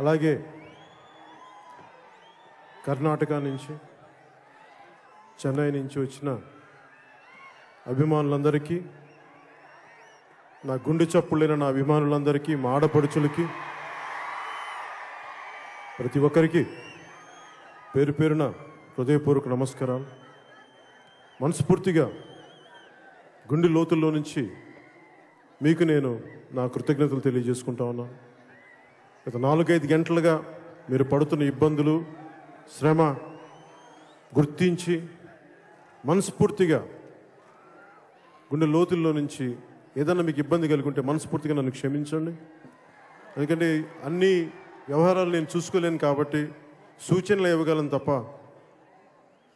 అలాగే కర్ణాటక నుంచి చెన్నై నుంచి వచ్చిన అభిమానులందరికీ నా గుండె చప్పుళ్ళైన నా అభిమానులందరికీ మా ఆడపడుచులకి ప్రతి ఒక్కరికి పేరు పేరున హృదయపూర్వక నమస్కారాలు మనస్ఫూర్తిగా గుండె లోతుల్లో నుంచి మీకు నేను నా కృతజ్ఞతలు తెలియజేసుకుంటా ఉన్నాను గత నాలుగైదు గంటలుగా మీరు పడుతున్న ఇబ్బందులు శ్రమ గుర్తించి మనస్ఫూర్తిగా గుండె లోతుల్లో నుంచి ఏదైనా మీకు ఇబ్బంది కలుగుంటే మనస్ఫూర్తిగా నన్ను క్షమించండి ఎందుకంటే అన్ని వ్యవహారాలు నేను చూసుకోలేను కాబట్టి సూచనలు ఇవ్వగలను తప్ప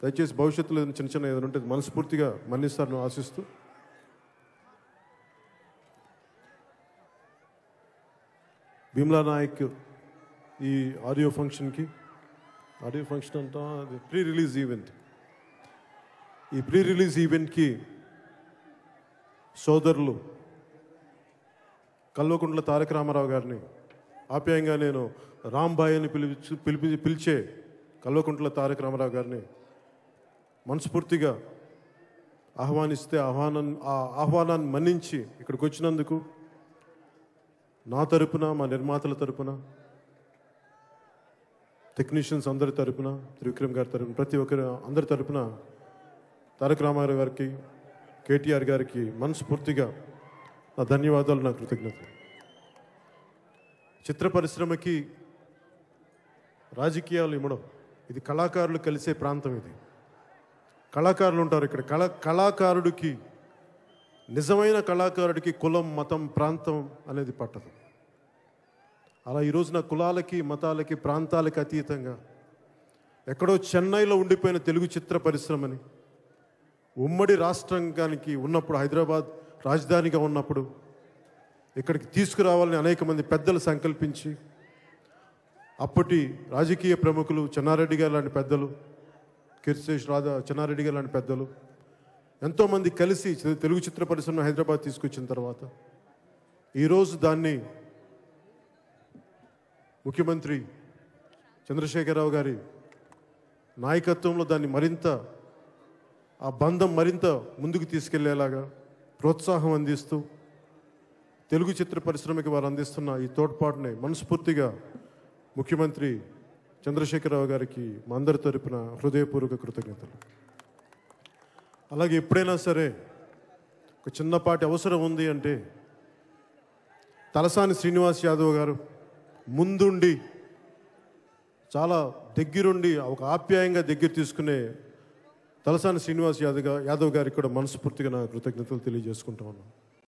దయచేసి భవిష్యత్తులో చిన్న చిన్న ఏదైనా ఉంటే మనస్ఫూర్తిగా మన్నిస్తారని ఆశిస్తూ భీమ్లా నాయక్ ఈ ఆడియో ఫంక్షన్కి ఆడియో ఫంక్షన్ అంతా అది ప్రీ రిలీజ్ ఈవెంట్ ఈ ప్రీ రిలీజ్ ఈవెంట్కి సోదరులు కల్వకుంట్ల తారక రామారావు గారిని ఆప్యాయంగా నేను రాంబాయ్ అని పిలిచి పిలిపి పిలిచే కల్వకుంట్ల తారక రామారావు గారిని మనస్ఫూర్తిగా ఆహ్వానిస్తే ఆహ్వానం ఆ ఆహ్వానాన్ని మన్నించి ఇక్కడికి వచ్చినందుకు నా తరపున మా నిర్మాతల తరపున టెక్నీషియన్స్ అందరి తరపున త్రివిక్రమ్ గారి తరపున ప్రతి ఒక్కరు అందరి తరపున తారక రామారావు గారికి కేటీఆర్ గారికి మనస్ఫూర్తిగా నా ధన్యవాదాలు నా కృతజ్ఞత చిత్ర పరిశ్రమకి రాజకీయాలు ఇవ్వడం ఇది కళాకారులు కలిసే ప్రాంతం ఇది కళాకారులు ఉంటారు ఇక్కడ కళ కళాకారుడికి నిజమైన కళాకారుడికి కులం మతం ప్రాంతం అనేది పట్టదు అలా ఈరోజున కులాలకి మతాలకి ప్రాంతాలకి అతీతంగా ఎక్కడో చెన్నైలో ఉండిపోయిన తెలుగు చిత్ర పరిశ్రమని ఉమ్మడి రాష్ట్రానికి ఉన్నప్పుడు హైదరాబాద్ రాజధానిగా ఉన్నప్పుడు ఇక్కడికి తీసుకురావాలని అనేక మంది పెద్దలు సంకల్పించి అప్పటి రాజకీయ ప్రముఖులు చెన్నారెడ్డి గారు లాంటి పెద్దలు కీర్తిశేష్ రాధా చెన్నారెడ్డి గారు లాంటి పెద్దలు ఎంతోమంది కలిసి తెలుగు చిత్ర పరిశ్రమ హైదరాబాద్ తీసుకొచ్చిన తర్వాత ఈరోజు దాన్ని ముఖ్యమంత్రి చంద్రశేఖరరావు గారి నాయకత్వంలో దాన్ని మరింత ఆ బంధం మరింత ముందుకు తీసుకెళ్లేలాగా ప్రోత్సాహం అందిస్తూ తెలుగు చిత్ర పరిశ్రమకి వారు అందిస్తున్న ఈ తోడ్పాటుని మనస్ఫూర్తిగా ముఖ్యమంత్రి చంద్రశేఖరరావు గారికి మా అందరి తరపున హృదయపూర్వక కృతజ్ఞతలు అలాగే ఎప్పుడైనా సరే ఒక చిన్నపాటి అవసరం ఉంది అంటే తలసాని శ్రీనివాస్ యాదవ్ గారు ముందుండి చాలా దగ్గరుండి ఒక ఆప్యాయంగా దగ్గర తీసుకునే తలసాని శ్రీనివాస్ యాదవ్ యాదవ్ గారికి కూడా మనస్ఫూర్తిగా నా కృతజ్ఞతలు తెలియజేసుకుంటా ఉన్నాను